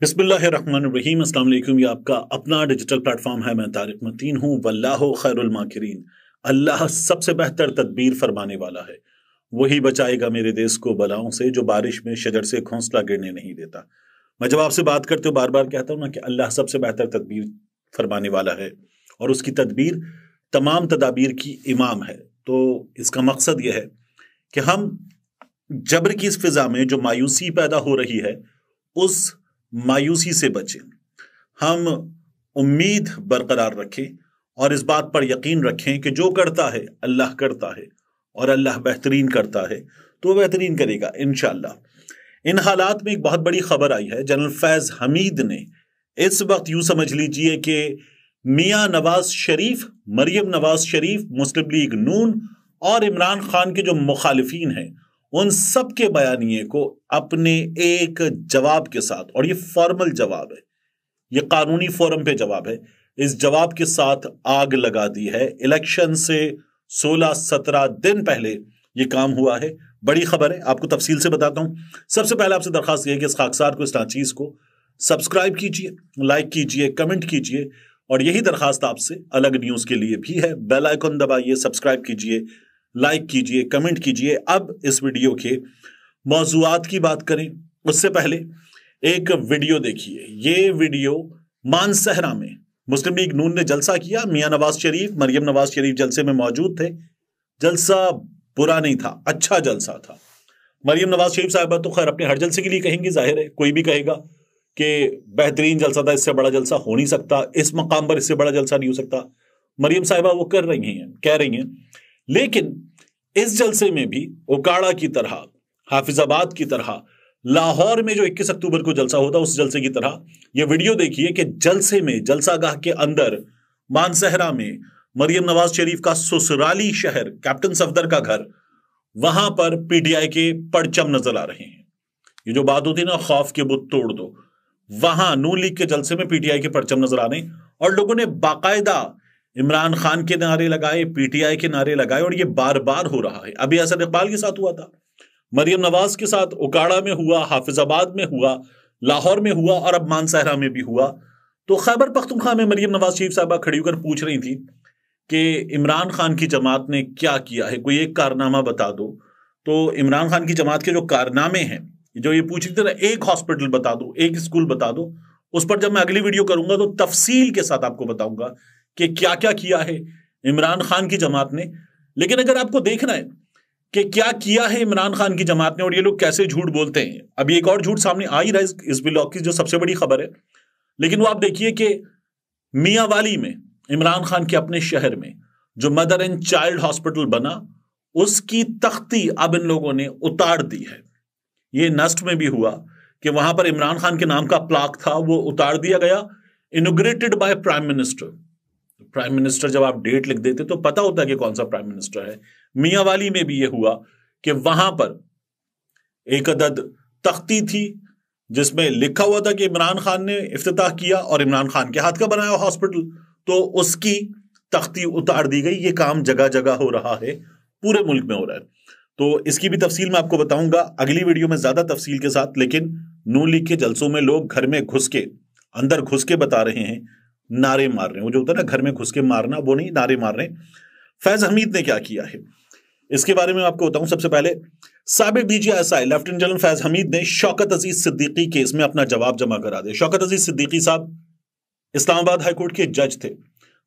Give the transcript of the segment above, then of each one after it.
बिस्मिल्लाम अल्लाम ये आपका अपना डिजिटल प्लेटफॉर्म है मैं तारिक मतीन हूँ वल्लाह खैरमाकरीन अल्लाह सबसे बेहतर तदबीर फरमाने वाला है वही बचाएगा मेरे देश को बलाओं से जो बारिश में शजर से घोंसला गिरने नहीं देता मैं जब आपसे बात करते हो बार बार कहता हूँ ना कि अल्लाह सबसे बेहतर तदबीर फरमाने वाला है और उसकी तदबीर तमाम तदाबीर की इमाम है तो इसका मकसद यह है कि हम जबर की इस फिज़ा में जो मायूसी पैदा हो रही है उस मायूसी से बचें हम उम्मीद बरकरार रखें और इस बात पर यकीन रखें कि जो करता है अल्लाह करता है और अल्लाह बेहतरीन करता है तो बेहतरीन करेगा इन इन हालात में एक बहुत बड़ी खबर आई है जनरल फैज़ हमीद ने इस वक्त यूँ समझ लीजिए कि मियाँ नवाज शरीफ मरियम नवाज शरीफ मुस्लिम लीग नून और इमरान खान के जो मुखालफी हैं उन सब के बयानिए को अपने एक जवाब के साथ और ये फॉर्मल जवाब है ये कानूनी फोरम पे जवाब है इस जवाब के साथ आग लगा दी है इलेक्शन से 16-17 दिन पहले ये काम हुआ है बड़ी खबर है आपको तफसील से बताता हूं सबसे पहले आपसे दरखास्त यह कि इस खाकसार को इस नाचीज़ को सब्सक्राइब कीजिए लाइक कीजिए कमेंट कीजिए और यही दरखास्त आपसे अलग न्यूज़ के लिए भी है बेल दबाइए सब्सक्राइब कीजिए लाइक कीजिए कमेंट कीजिए अब इस वीडियो के मौजूद की बात करें उससे पहले एक वीडियो देखिए ये वीडियो मानसहरा में मुस्लिम लीग नून ने जलसा किया मियां नवाज शरीफ मरियम नवाज शरीफ जलसे में मौजूद थे जलसा बुरा नहीं था अच्छा जलसा था मरियम नवाज शरीफ साहबा तो खैर अपने हर जलसे के लिए कहेंगी जाहिर है कोई भी कहेगा कि बेहतरीन जलसा था इससे बड़ा जलसा हो नहीं सकता इस मकाम पर इससे बड़ा जलसा नहीं हो सकता मरियम साहिबा वो कर रही हैं कह रही हैं लेकिन इस जलसे में भी ओकाड़ा की तरह हाफिजाबाद की तरह लाहौर में जो 21 अक्टूबर को जलसा होता उस जलसे की तरह यह वीडियो देखिए कि जलसे में जलसागाह के अंदर मानसहरा में मरियम नवाज शरीफ का ससुराली शहर कैप्टन सफदर का घर वहां पर पीटीआई के परचम नजर आ रहे हैं ये जो बात होती है ना खौफ के बुत तोड़ दो वहां नू लीग के जलसे में पीटीआई के परचम नजर आ रहे हैं और लोगों ने बाकायदा इमरान खान के नारे लगाए पीटीआई के नारे लगाए और ये बार बार हो रहा है अभी असद इकबाल के साथ हुआ था मरियम नवाज के साथ उकाड़ा में हुआ हाफिजाबाद में हुआ लाहौर में हुआ और अब मानसहरा में भी हुआ तो खैबर पख्तुखा में मरियम नवाज शरीफ साहबा खड़ी होकर पूछ रही थी कि इमरान खान की जमात ने क्या किया है कोई एक कारनामा बता दो तो इमरान खान की जमात के जो कारनामे हैं जो ये पूछ रही थी ना एक हॉस्पिटल बता दो एक स्कूल बता दो उस पर जब मैं अगली वीडियो करूंगा तो तफसील के साथ आपको बताऊंगा कि क्या क्या किया है इमरान खान की जमात ने लेकिन अगर आपको देखना है कि क्या किया है इमरान खान की जमात ने और ये लोग कैसे झूठ बोलते हैं अभी एक और झूठ सामने आ ही रहा है इस ब्लॉक की जो सबसे बड़ी खबर है लेकिन वो आप देखिए कि मियावाली वाली में इमरान खान के अपने शहर में जो मदर एंड चाइल्ड हॉस्पिटल बना उसकी तख्ती अब इन लोगों ने उतार दी है ये नष्ट में भी हुआ कि वहां पर इमरान खान के नाम का प्लाक था वो उतार दिया गया inaugurated by prime minister prime minister जब आप डेट लिख देते तो पता होता कि कौन सा प्राइम मिनिस्टर है मियावाली में भी यह हुआ कि वहां पर एक अदद तख्ती थी जिसमें लिखा हुआ था कि इमरान खान ने इफ्तः किया और इमरान खान के हाथ का बनाया हॉस्पिटल तो उसकी तख्ती उतार दी गई ये काम जगह जगह हो रहा है पूरे मुल्क में हो रहा है तो इसकी भी तफसील मैं आपको बताऊंगा अगली वीडियो में ज्यादा तफसील के साथ लेकिन नू लिख के जलसों में लोग घर में घुस के अंदर घुस के बता रहे हैं नारे मार रहे हैं वो जो होता है ना घर में घुस के मारना वो नहीं नारे मार रहे हैं फैज हमीद ने क्या किया है इसके बारे में आपको बताऊं सबसे पहले साबिर DG ISI lieutenant general Faiz Hameed ने शौकत अजीज सिद्दीकी केस में अपना जवाब जमा करा दिया शौकत अजीज सिद्दीकी साहब इस्लामाबाद हाईकोर्ट के जज थे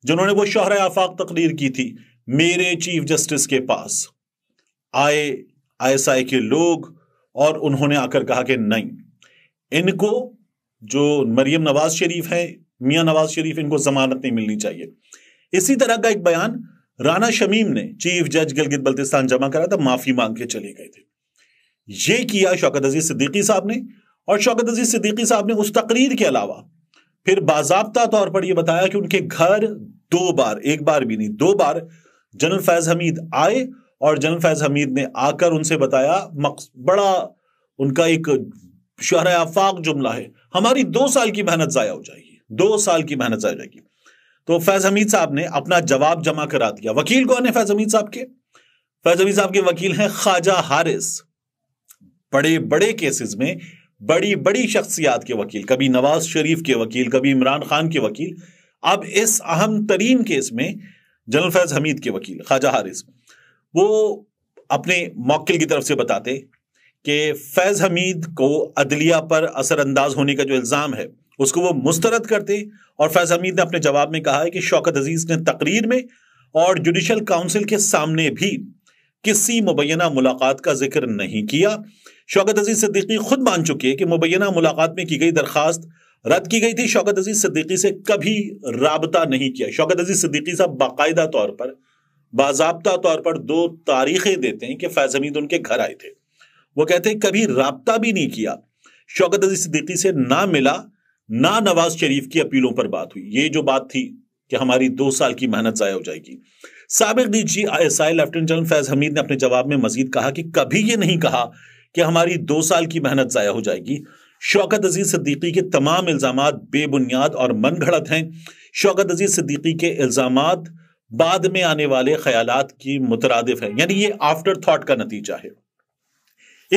जिन्होंने वो शहर आफाक तकरीर की थी मेरे चीफ जस्टिस के पास आए आईएसआई के लोग और उन्होंने आकर कहा कि नहीं इनको जो मरियम नवाज शरीफ हैं मियां नवाज शरीफ इनको जमानत नहीं मिलनी चाहिए इसी तरह का एक बयान राना शमीम ने चीफ जज गिलगित बल्तिस्तान जमा करा था माफी मांग के चले गए थे ये किया शौकत अजीज सिद्दीकी साहब ने और शौकत अजीज सिद्दीकी साहब ने उस तकरीर के अलावा फिर बाजाबता तौर पर यह बताया कि उनके घर दो बार एक बार भी नहीं दो बार जनरल फैज हमीद आए और जनरल फैज हमीद ने आकर उनसे बताया बड़ा उनका एक शहर आफाक जुमला है हमारी दो साल की मेहनत ज़ाया हो जाएगी दो साल की मेहनत आ जाएगी तो फैज हमीद साहब ने अपना जवाब जमा करा दिया वकील कौन है फैज हमीद साहब के फैज हमीद साहब के वकील हैं ख्वाजा हारिस बड़े बड़े केसेस में बड़ी बड़ी शख्सियात के वकील कभी नवाज शरीफ के वकील कभी इमरान खान के वकील अब इस अहम तरीन केस में जनरल फैज हमीद के वकील ख्वाजा हारिस वो अपने मौकिल की तरफ से बताते कि फैज हमीद को अदलिया पर असरअंदाज होने का जो इल्ज़ाम है उसको वो मुस्तरद करते और फैज हमीद ने अपने जवाब में कहा है कि शौकत अजीज ने तकरीर में और जुडिशल काउंसिल के सामने भी किसी मुबैना मुलाकात का जिक्र नहीं किया शौकत अजीज सिद्दीकी खुद मान चुके हैं कि मुबैना मुलाकात में की गई दरखास्त रद्द की गई थी शौकत अजीज सिद्दीकी से कभी रबता नहीं किया शौकत अजीज सिद्दीकी साहब बाकायदा तौर पर बाबा तौर पर दो तारीखें देते हैं कि फैज हमीद उनके घर आए थे वो कहते हैं कभी रबता भी नहीं किया शौकत अजीज सिद्दीकी से ना मिला ना नवाज शरीफ की अपीलों पर बात हुई ये जो बात थी कि हमारी दो साल की मेहनत ज़ाया हो जाएगी सबक DG I S I lieutenant general Faiz Hameed ने अपने जवाब में मजीद कहा कि कभी यह नहीं कहा कि हमारी दो साल की मेहनत ज़ाया हो जाएगी शौकत अजीज सिद्दीकी के तमाम इल्ज़ाम बेबुनियाद और मन घड़त हैं शौकत अजीज सिद्दीकी के इल्ज़ाम बाद में आने वाले ख्याल की मुतरदफ है यानी ये आफ्टर थाट का नतीजा है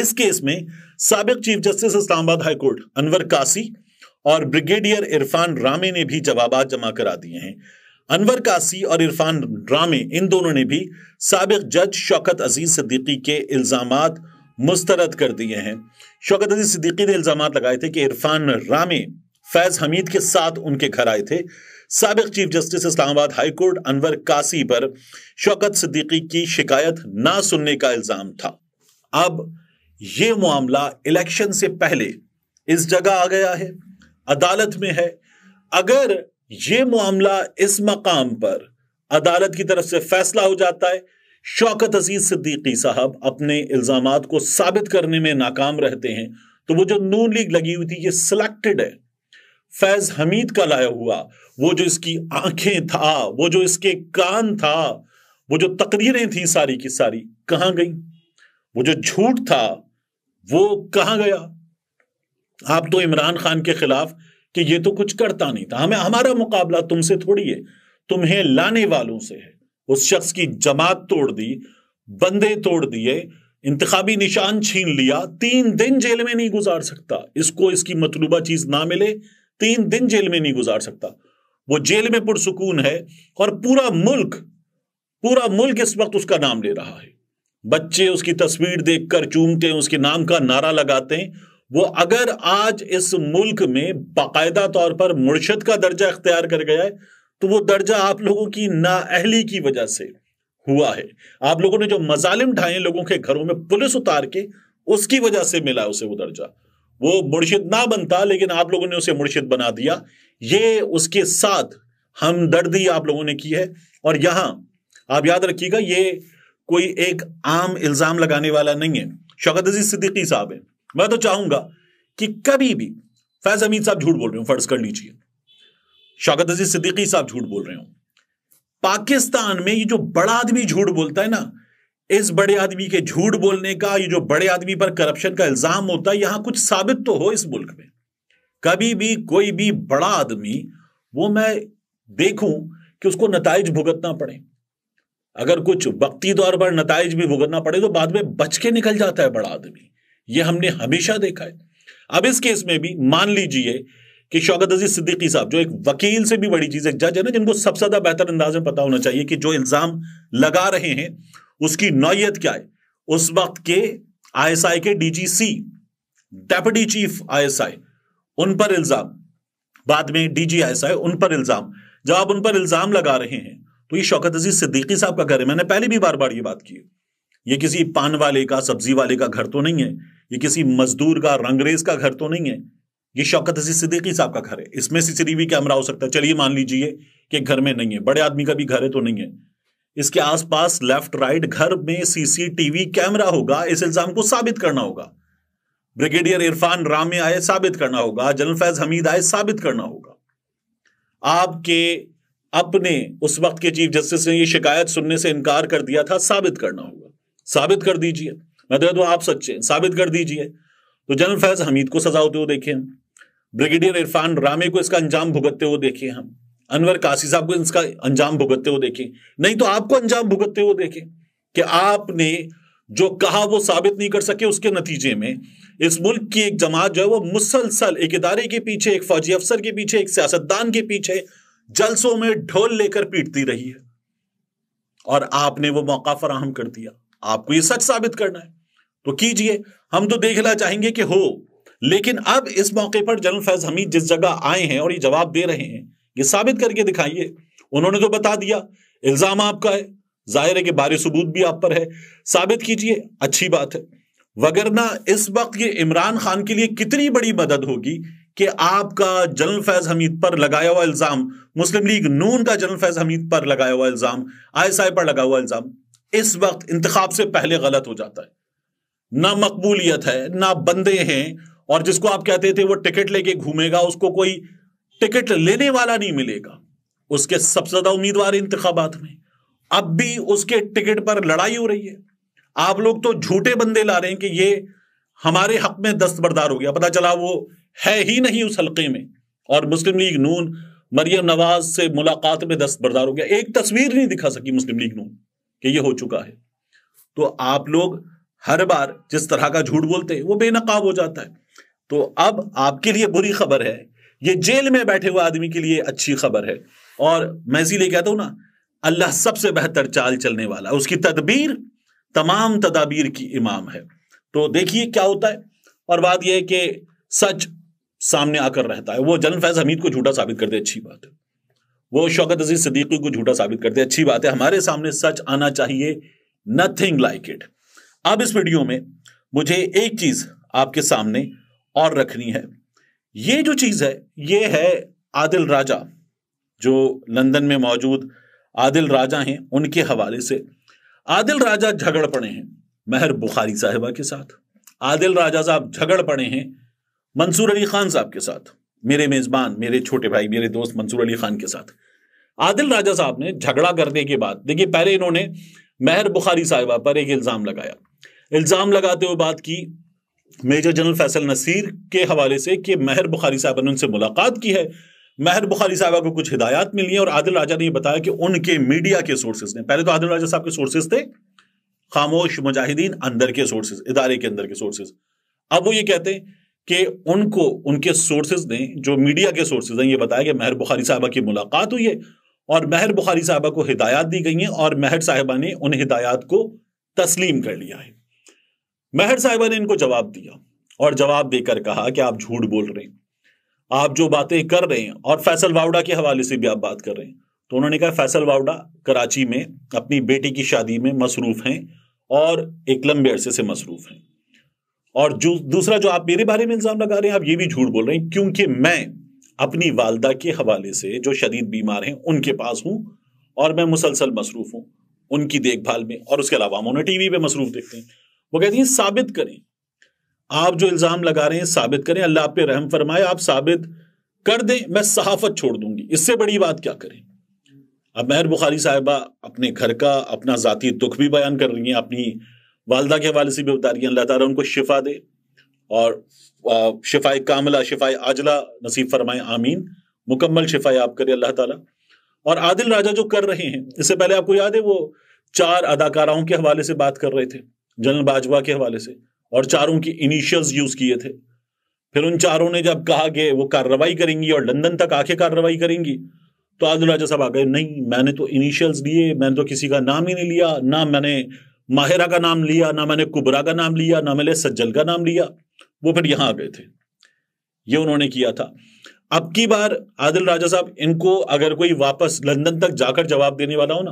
इस केस में सबक chief justice Islamabad high court Anwar Kasi और ब्रिगेडियर इरफान रामे ने भी जवाब जमा करा दिए हैं अनवर कासी और इरफान रामे इन दोनों ने भी सबक जज शौकत अजीज सिद्दीकी के इल्ज़ाम मुस्तरद कर दिए हैं शौकत अजीज सिद्दीकी ने इल्ज़ाम लगाए थे कि इरफान रामे फैज़ हमीद के साथ उनके घर आए थे सबक chief justice Islamabad high court Anwar Kasi पर शौकत सिद्दीकी की शिकायत ना सुनने का इल्ज़ाम था अब यह मामला इलेक्शन से पहले इस जगह आ गया है अदालत में है अगर ये मामला इस मकाम पर अदालत की तरफ से फैसला हो जाता है शौकत अजीज सिद्दीकी साहब अपने इल्जाम को साबित करने में नाकाम रहते हैं तो वो जो नून लीग लगी हुई थी ये सिलेक्टेड है फैज हमीद का लाया हुआ वो जो इसकी आंखें था वो जो इसके कान था वो जो तकरीरें थी सारी की सारी कहां गई वो जो झूठ था वो कहां गया आप तो इमरान खान के खिलाफ कि ये तो कुछ करता नहीं था हमें हमारा मुकाबला तुमसे थोड़ी है तुम्हें लाने वालों से है उस शख्स की जमात तोड़ दी बंदे तोड़ दिए इंतबी निशान छीन लिया तीन दिन जेल में नहीं गुजार सकता इसको इसकी मतलूबा चीज ना मिले तीन दिन जेल में नहीं गुजार सकता वो जेल में पुरसकून है और पूरा मुल्क पूरा मुल्क इस वक्त उसका नाम ले रहा है बच्चे उसकी तस्वीर देखकर चूमते हैं उसके नाम का नारा लगाते हैं वो अगर आज इस मुल्क में बाकायदा तौर पर मुर्शद का दर्जा अख्तियार कर गया है तो वो दर्जा आप लोगों की नाअहली की वजह से हुआ है आप लोगों ने जो मजालिम ढाए लोगों के घरों में पुलिस उतार के उसकी वजह से मिला उसे वो दर्जा वो मुर्शिद ना बनता लेकिन आप लोगों ने उसे मुर्शिद बना दिया ये उसके साथ हमदर्दी आप लोगों ने की है और यहां आप याद रखिएगा ये कोई एक आम इल्जाम लगाने वाला नहीं है शौकत अजीज सिद्दीकी साहब हैं मैं तो चाहूंगा कि कभी भी फैज अमीन साहब झूठ बोल रहे हो फर्ज कर लीजिए शौकत अजीज सिद्दीकी साहब झूठ बोल रहे हो पाकिस्तान में ये जो बड़ा आदमी झूठ बोलता है ना इस बड़े आदमी के झूठ बोलने का ये जो बड़े आदमी पर करप्शन का इल्जाम होता है यहां कुछ साबित तो हो इस मुल्क में कभी भी कोई भी बड़ा आदमी वो मैं देखूं कि उसको नतज भुगतना पड़े अगर कुछ वक्ती तौर पर नतज भी भुगतना पड़े तो बाद में बच के निकल जाता है बड़ा आदमी ये हमने हमेशा देखा है अब इस केस में भी मान लीजिए कि शौकत अजीज सिद्दीकी साहब जो एक वकील से भी बड़ी चीज एक जज है ना जिनको सबसे ज्यादा बेहतर अंदाज में पता होना चाहिए कि जो इल्जाम लगा रहे हैं उसकी नौयत क्या है उस वक्त के आईएसआई के डीजीसी डेप्यूटी चीफ आईएसआई उन पर इल्जाम बाद में डीजी आईएसआई उन पर इल्जाम जब आप उन पर इल्जाम लगा रहे हैं तो ये शौकत अजीज सिद्दीकी साहब का घर है मैंने पहले भी बार बार ये बात की ये किसी पान वाले का सब्जी वाले का घर तो नहीं है ये किसी मजदूर का रंगरेज का घर तो नहीं है ये शौकत अजीज सिद्दीकी साहब का घर है इसमें सीसीटीवी कैमरा हो सकता है चलिए मान लीजिए कि घर में नहीं है बड़े आदमी का भी घर है तो नहीं है इसके आसपास लेफ्ट राइट घर में सीसीटीवी कैमरा होगा इस इल्जाम को साबित करना होगा ब्रिगेडियर इरफान रामे आए साबित करना होगा जनरल फैज हमीद आए साबित करना होगा आपके अपने उस वक्त के चीफ जस्टिस ने यह शिकायत सुनने से इनकार कर दिया था साबित करना होगा साबित कर दीजिए मैं तो आप सच्चे साबित कर दीजिए तो जनरल फैज हमीद को सजा होते हुए देखे हम ब्रिगेडियर इरफान रामे को इसका अंजाम भुगतते हुए देखे हम अनवर कासी साहब को इसका अंजाम भुगतते हुए देखे नहीं तो आपको अंजाम भुगतते हुए देखे कि आपने जो कहा वो साबित नहीं कर सके उसके नतीजे में इस मुल्क की एक जमात जो है वो मुसलसल एक इदारे के पीछे एक फौजी अफसर के पीछे एक सियासतदान के पीछे जलसों में ढोल लेकर पीटती रही है और आपने वो मौका फराहम कर दिया आपको ये सच साबित करना है तो कीजिए हम तो देखना चाहेंगे कि हो लेकिन अब इस मौके पर जनरल फैज हमीद जिस जगह आए हैं और ये जवाब दे रहे हैं ये साबित करके दिखाइए उन्होंने तो बता दिया इल्जाम आपका है जाहिर है कि बारे सबूत भी आप पर है साबित कीजिए अच्छी बात है वगरना इस वक्त ये इमरान खान के लिए कितनी बड़ी मदद होगी कि आपका जनरल फैज हमीद पर लगाया हुआ इल्ज़ाम मुस्लिम लीग नून का जनरल फैज हमीद पर लगाया हुआ इल्ज़ाम आई पर लगा हुआ इल्ज़ाम इस वक्त इंतखाब से पहले गलत हो जाता है ना मकबूलियत है ना बंदे हैं और जिसको आप कहते थे वो टिकट लेके घूमेगा उसको कोई टिकट लेने वाला नहीं मिलेगा उसके सबसे ज्यादा उम्मीदवार इंतखाबात में अब भी उसके टिकट पर लड़ाई हो रही है आप लोग तो झूठे बंदे ला रहे हैं कि ये हमारे हक में दस्तबरदार हो गया पता चला वो है ही नहीं उस हल्के में और मुस्लिम लीग नून मरियम नवाज से मुलाकात में दस्तबरदार हो गया एक तस्वीर नहीं दिखा सकी मुस्लिम लीग नून कि ये हो चुका है तो आप लोग हर बार जिस तरह का झूठ बोलते हैं वो बेनकाब हो जाता है तो अब आपके लिए बुरी खबर है ये जेल में बैठे हुए आदमी के लिए अच्छी खबर है और मैं इसीलिए कहता हूं ना अल्लाह सबसे बेहतर चाल चलने वाला उसकी तदबीर तमाम तदाबीर की इमाम है तो देखिए क्या होता है और बात यह है कि सच सामने आकर रहता है वो जलन फैज हमीद को झूठा साबित कर दे अच्छी बात है वो शौकत अजीज सदीकी को झूठा साबित कर दे अच्छी बात है हमारे सामने सच आना चाहिए नथिंग लाइक इट अब इस वीडियो में मुझे एक चीज आपके सामने और रखनी है ये जो चीज है ये है आदिल राजा जो लंदन में मौजूद आदिल राजा हैं उनके हवाले से आदिल राजा झगड़ पड़े हैं मेहर बुखारी साहिबा के साथ आदिल राजा साहब झगड़ पड़े हैं मंसूर अली खान साहब के साथ मेरे मेज़बान मेरे छोटे भाई मेरे दोस्त मंसूर अली खान के साथ आदिल राजा साहब ने झगड़ा करने के बाद देखिए पहले इन्होंने मेहर बुखारी साहिबा पर एक इल्ज़ाम लगाया इल्ज़ाम लगाते हुए बात की मेजर जनरल फैसल नसीर के हवाले से कि मेहर बुखारी साहब ने उनसे मुलाकात की है मेहर बुखारी साहबा को कुछ हिदायत मिली है और आदिल राजा ने यह बताया कि उनके मीडिया के सोर्सेज ने पहले तो आदिल राजा साहब के सोर्सेज थे खामोश मुजाहिदीन अंदर के सोर्सेज इदारे के अंदर के सोर्सेज अब वो ये कहते हैं कि उनको उनके सोर्सेज ने जो मीडिया के सोर्सेज हैं ये बताया कि मेहर बुखारी साहबा की मुलाकात हुई है और महर बुखारी साहबा को हिदायत दी गई हैं और महर साहिबा ने उन हिदायत को तस्लीम कर लिया है महर साहिबा ने इनको जवाब दिया और जवाब देकर कहा कि आप झूठ बोल रहे हैं आप जो बातें कर रहे हैं और फैसल वावड़ा के हवाले से भी आप बात कर रहे हैं तो उन्होंने कहा फैसल वावड़ा कराची में अपनी बेटी की शादी में मसरूफ हैं और एक लंबे अरसे से मसरूफ हैं और जो दूसरा जो आप मेरे बारे में इल्ज़ाम लगा रहे हैं आप ये भी झूठ बोल रहे हैं क्योंकि मैं अपनी वालदा के हवाले से जो शदीद बीमार हैं उनके पास हूँ और मैं मुसलसल मसरूफ़ हूँ उनकी देखभाल में और उसके अलावा हम उन्हें टी वी पर मसरूफ़ देखते हैं वो कहती हैं साबित करें आप जो इल्ज़ाम लगा रहे हैं साबित करें अल्लाह आप पे रहम फरमाए आप साबित कर दें मैं सहाफत छोड़ दूंगी इससे बड़ी बात क्या करें अब महर बुखारी साहिबा अपने घर का अपना ज़ाती दुख भी बयान कर रही हैं अपनी वालदा के हवाले से भी बता रही हैं अल्लाह ताला उनको शिफा दे और शिफाई कामला शिफाई आजला नसीब फरमाए आमीन मुकम्मल शिफाई आप करिए अल्लाह ताला और आदिल राजा जो कर रहे हैं इससे पहले आपको याद है वो चार अदाकाराओं के हवाले से बात कर रहे थे जनरल बाजवा के हवाले से और चारों की इनिशियल्स यूज किए थे फिर उन चारों ने जब कहा कि वो कार्रवाई करेंगी और लंदन तक आके कार्रवाई करेंगी तो आदिल राजा साहब आ गए नहीं मैंने तो इनिशियल्स लिए मैंने तो किसी का नाम ही नहीं लिया ना मैंने माहिरा का नाम लिया ना मैंने कुबरा का नाम लिया ना मैंने सज्जल का नाम लिया वो फिर यहां आ गए थे ये उन्होंने किया था अब की बार आदिल राजा साहब इनको अगर कोई वापस लंदन तक जाकर जवाब देने वाला हो ना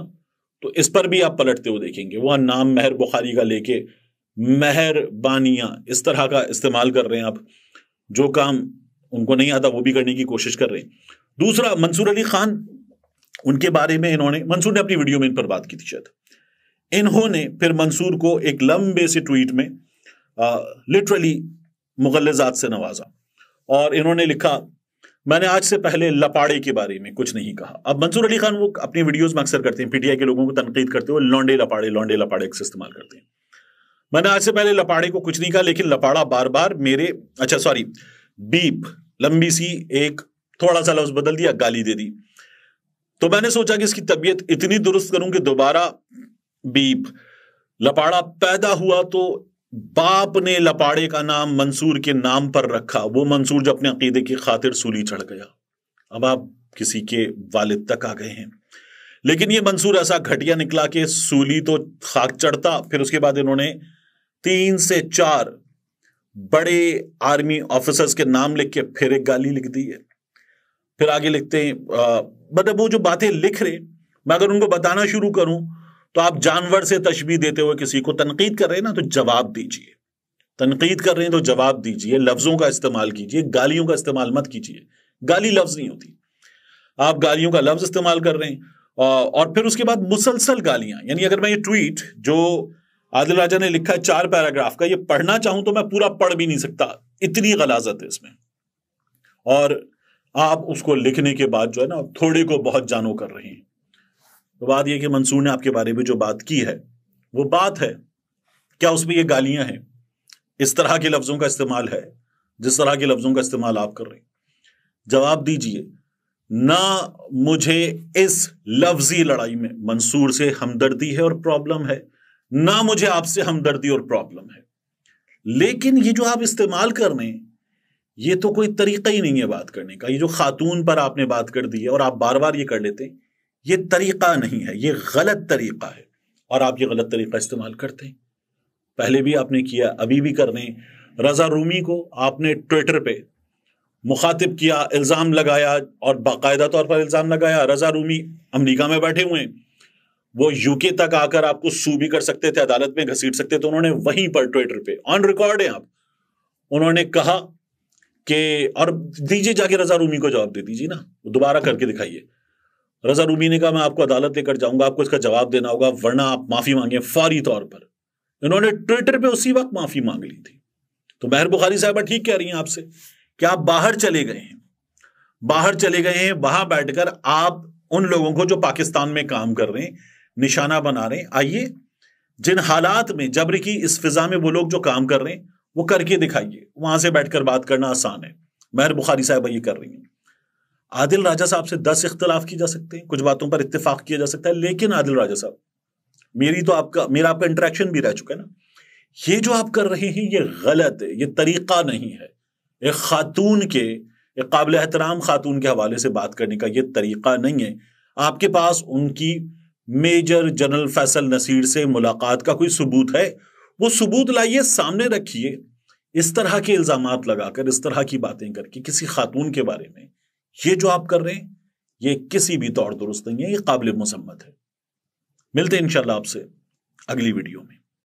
तो इस पर भी आप पलटते हुए देखेंगे वह नाम मेहर बुखारी का लेके मेहर बानिया इस तरह का इस्तेमाल कर रहे हैं आप जो काम उनको नहीं आता वो भी करने की कोशिश कर रहे हैं दूसरा मंसूर अली खान उनके बारे में इन्होंने मंसूर ने अपनी वीडियो में इन पर बात की थी शायद इन्होंने फिर मंसूर को एक लंबे से ट्वीट में लिटरली मुगलजात से नवाजा और इन्होंने लिखा मैंने आज से पहले लपाड़े के बारे में कुछ नहीं कहा अब मंसूर अली खान वो अपनी वीडियोज में अक्सर करते हैं पीटीआई के लोगों को तनकीद करते हैं लौंडे लपाड़े लौंडे लपाड़े का इस्तेमाल करते हैं मैंने आज से पहले लपाड़े को कुछ नहीं कहा लेकिन लपाड़ा बार बार मेरे अच्छा सॉरी बीप लंबी सी एक थोड़ा सा लफ्ज बदल दिया गाली दे दी तो मैंने सोचा कि इसकी तबीयत इतनी दुरुस्त करूं कि दोबारा बीप लपाड़ा पैदा हुआ तो बाप ने लपाड़े का नाम मंसूर के नाम पर रखा वो मंसूर जो अपने अकीदे की खातिर सूली चढ़ गया अब आप किसी के वालिद तक आ गए हैं लेकिन ये मंसूर ऐसा घटिया निकला कि सूली तो खाक चढ़ता फिर उसके बाद इन्होंने तीन से चार बड़े आर्मी ऑफिसर्स के नाम लिख के फिर एक गाली लिख दी है फिर आगे लिखते हैं मतलब वो जो बातें लिख रहे मैं अगर उनको बताना शुरू करूं तो आप जानवर से तशबी देते हुए किसी को तनकीद कर रहे हैं ना तो जवाब दीजिए तनकीद कर रहे हैं तो जवाब दीजिए लफ्ज़ों का इस्तेमाल कीजिए गालियों का इस्तेमाल मत कीजिए गाली लफ्ज़ नहीं होती आप गालियों का लफ्ज़ इस्तेमाल कर रहे हैं और फिर उसके बाद मुसलसल गालियां यानी अगर मैं ये ट्वीट जो आदिल राजा ने लिखा है चार पैराग्राफ का ये पढ़ना चाहूं तो मैं पूरा पढ़ भी नहीं सकता इतनी गलाजत है इसमें और आप उसको लिखने के बाद जो है ना थोड़े को बहुत जानो कर रहे हैं तो बात यह कि मंसूर ने आपके बारे में जो बात की है वो बात है क्या उसमें ये गालियां हैं इस तरह के लफ्जों का इस्तेमाल है जिस तरह के लफ्जों का इस्तेमाल आप कर रहे हैं जवाब दीजिए ना मुझे इस लफ्जी लड़ाई में मंसूर से हमदर्दी है और प्रॉब्लम है ना मुझे आपसे हमदर्दी और प्रॉब्लम है लेकिन ये जो आप इस्तेमाल कर रहे हैं ये तो कोई तरीका ही नहीं है बात करने का ये जो खातून पर आपने बात कर दी है और आप बार बार ये कर लेते हैं ये तरीका नहीं है ये गलत तरीका है और आप ये गलत तरीका इस्तेमाल करते हैं पहले भी आपने किया अभी भी कर रहे हैं रजा रूमी को आपने ट्विटर पे मुखातिब किया इल्ज़ाम लगाया और बाकायदा तौर पर इल्ज़ाम लगाया रजा रूमी अमरीका में बैठे हुए हैं वो यूके तक आकर आपको सू भी कर सकते थे अदालत में घसीट सकते थे उन्होंने वहीं पर ट्विटर पे ऑन रिकॉर्ड है आप उन्होंने कहा कि और दीजिए जाके रजा रूमी को जवाब दे दीजिए ना दोबारा करके दिखाइए रजा रूमी ने कहा मैं आपको अदालत लेकर जाऊंगा आपको इसका जवाब देना होगा वरना आप माफी मांगे फौरी तौर पर इन्होंने ट्विटर पे उसी वक्त माफी मांग ली थी तो मेहर बुखारी साहबा ठीक कह रही हैं आपसे कि आप बाहर चले गए हैं बाहर चले गए हैं वहां बैठकर आप उन लोगों को जो पाकिस्तान में काम कर रहे हैं निशाना बना रहे हैं आइए जिन हालात में जबर की इस फिजा में वो लोग जो काम कर रहे हैं वो करके दिखाइए वहां से बैठकर बात करना आसान है मेहर बुखारी साहबा ये कर रही हैं आदिल राजा साहब से दस इख्तलाफ किए जा सकते हैं कुछ बातों पर इतफाक किया जा सकता है लेकिन आदिल राजा साहब मेरी तो आपका मेरा आपका इंटरेक्शन भी रह चुका है ना ये जो आप कर रहे हैं ये गलत है ये तरीका नहीं है एक खातून के एक काबिल एहतराम खातून के हवाले से बात करने का ये तरीका नहीं है आपके पास उनकी मेजर जनरल फैसल नसीर से मुलाकात का कोई सबूत है वो सबूत लाइए सामने रखिए इस तरह के इल्ज़ाम लगाकर इस तरह की बातें करके किसी खातून के बारे में ये जो आप कर रहे हैं ये किसी भी तौर दुरुस्त नहीं है ये काबिल मुसम्मत है मिलते हैं इंशाल्लाह आपसे अगली वीडियो में